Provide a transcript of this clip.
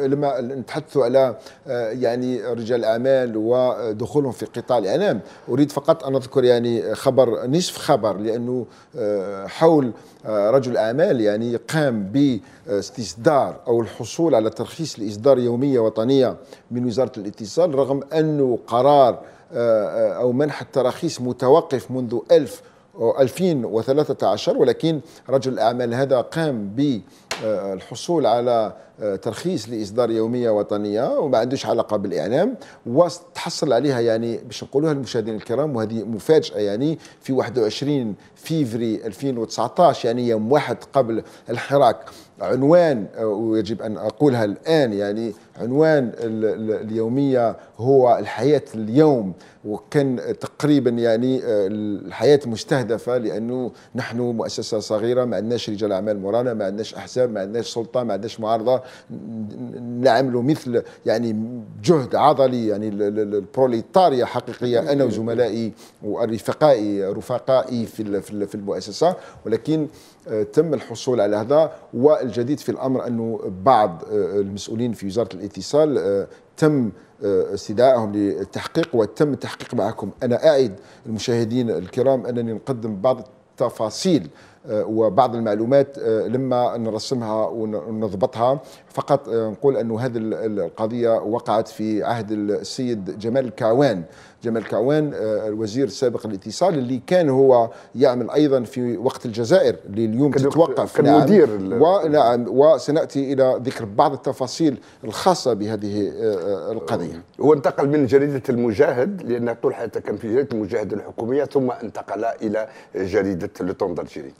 لما نتحدث على آه، يعني رجال اعمال ودخولهم في قطاع الاعلام اريد فقط ان اذكر يعني خبر نصف خبر لانه آه، حول آه، رجل اعمال يعني قام باستصدار او الحصول على ترخيص لاصدار يوميه وطنيه من وزاره الاتصال رغم انه قرار او منح التراخيص متوقف منذ 1000 2013 ولكن رجل الاعمال هذا قام ب آه، الحصول على آه، ترخيص لاصدار يوميه وطنيه وما عندوش علاقه بالاعلام وتحصل عليها يعني باش نقولوها للمشاهدين الكرام وهذه مفاجاه يعني في 21 فيفري 2019 يعني يوم واحد قبل الحراك عنوان آه، ويجب ان اقولها الان يعني عنوان اليوميه هو الحياه اليوم وكان تقريبا يعني الحياه مستهدفه لانه نحن مؤسسه صغيره ما عندناش رجال اعمال مرانا ما عندناش احزاب ما عندناش سلطه ما عندناش معارضه نعملوا مثل يعني جهد عضلي يعني البروليتاريا حقيقيه انا وزملائي ورفقائي رفقائي في في المؤسسه ولكن آه، تم الحصول على هذا والجديد في الامر انه بعض آه، المسؤولين في وزاره الاتصال آه، تم استدعائهم للتحقيق وتم التحقيق معكم انا اعد المشاهدين الكرام انني نقدم بعض التفاصيل آه، وبعض المعلومات آه، لما نرسمها ونضبطها فقط آه، نقول أن هذه القضية وقعت في عهد السيد جمال الكعوان جمال كعوان الوزير السابق الاتصال اللي كان هو يعمل ايضا في وقت الجزائر اللي اليوم كان تتوقف كان نعم مدير ونعم وسناتي الى ذكر بعض التفاصيل الخاصه بهذه القضيه. هو انتقل من جريده المجاهد لان طول حياته كان في جريده المجاهد الحكوميه ثم انتقل الى جريده لوتون دالجيري.